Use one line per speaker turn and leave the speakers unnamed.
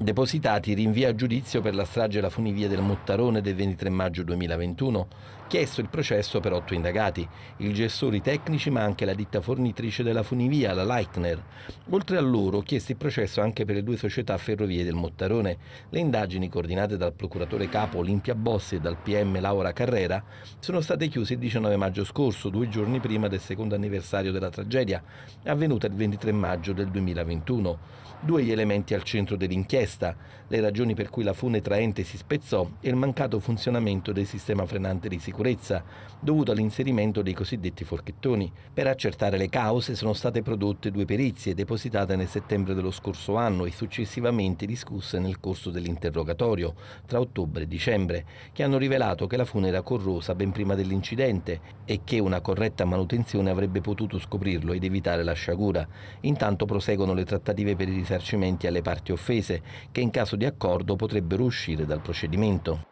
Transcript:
depositati rinvia a giudizio per la strage alla funivia del Mottarone del 23 maggio 2021, chiesto il processo per otto indagati, i gestori tecnici ma anche la ditta fornitrice della funivia, la Leitner. Oltre a loro, chiesto il processo anche per le due società ferrovie del Mottarone. Le indagini, coordinate dal procuratore capo Olimpia Bossi e dal PM Laura Carrera, sono state chiuse il 19 maggio scorso, due giorni prima del secondo anniversario della tragedia, avvenuta il 23 maggio del 2021. Due gli elementi al centro dell'inchiesta testa, le ragioni per cui la fune traente si spezzò e il mancato funzionamento del sistema frenante di sicurezza, dovuto all'inserimento dei cosiddetti forchettoni. Per accertare le cause sono state prodotte due perizie depositate nel settembre dello scorso anno e successivamente discusse nel corso dell'interrogatorio, tra ottobre e dicembre, che hanno rivelato che la fune era corrosa ben prima dell'incidente e che una corretta manutenzione avrebbe potuto scoprirlo ed evitare la sciagura. Intanto proseguono le trattative per i risarcimenti alle parti offese che in caso di accordo potrebbero uscire dal procedimento.